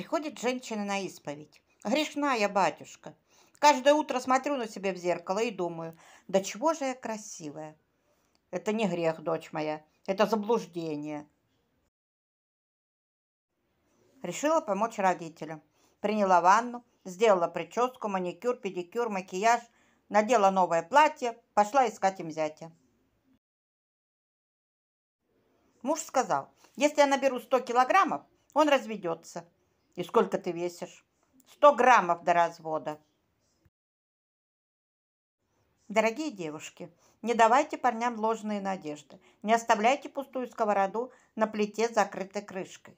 Приходит женщина на исповедь. Грешная батюшка. Каждое утро смотрю на себя в зеркало и думаю, да чего же я красивая. Это не грех, дочь моя, это заблуждение. Решила помочь родителям. Приняла ванну, сделала прическу, маникюр, педикюр, макияж, надела новое платье, пошла искать им зятя. Муж сказал, если я наберу 100 килограммов, он разведется. И сколько ты весишь? 100 граммов до развода. Дорогие девушки, не давайте парням ложные надежды. Не оставляйте пустую сковороду на плите с закрытой крышкой.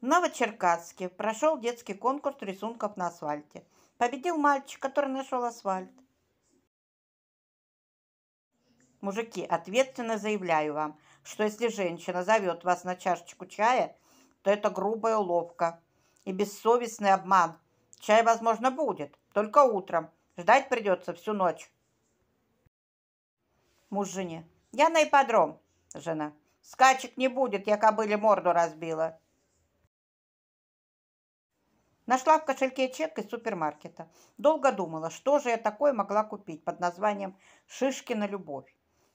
В Новочеркасске прошел детский конкурс рисунков на асфальте. Победил мальчик, который нашел асфальт. Мужики, ответственно заявляю вам, что если женщина зовет вас на чашечку чая, то это грубая уловка и бессовестный обман. Чай, возможно, будет, только утром. Ждать придется всю ночь. Муж жене. Я на ипподром. Жена. Скачек не будет, я кобыле морду разбила. Нашла в кошельке чек из супермаркета. Долго думала, что же я такое могла купить под названием «Шишкина любовь»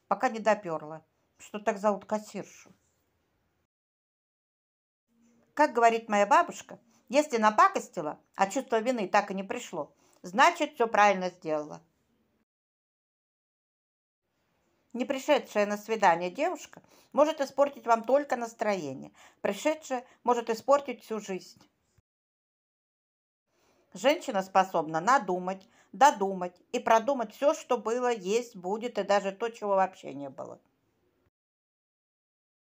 пока не доперла, что так зовут кассиршу. Как говорит моя бабушка, если напакостила, а чувство вины так и не пришло, значит, все правильно сделала. Не пришедшая на свидание девушка может испортить вам только настроение. Пришедшая может испортить всю жизнь. Женщина способна надумать, додумать и продумать все, что было, есть, будет и даже то, чего вообще не было.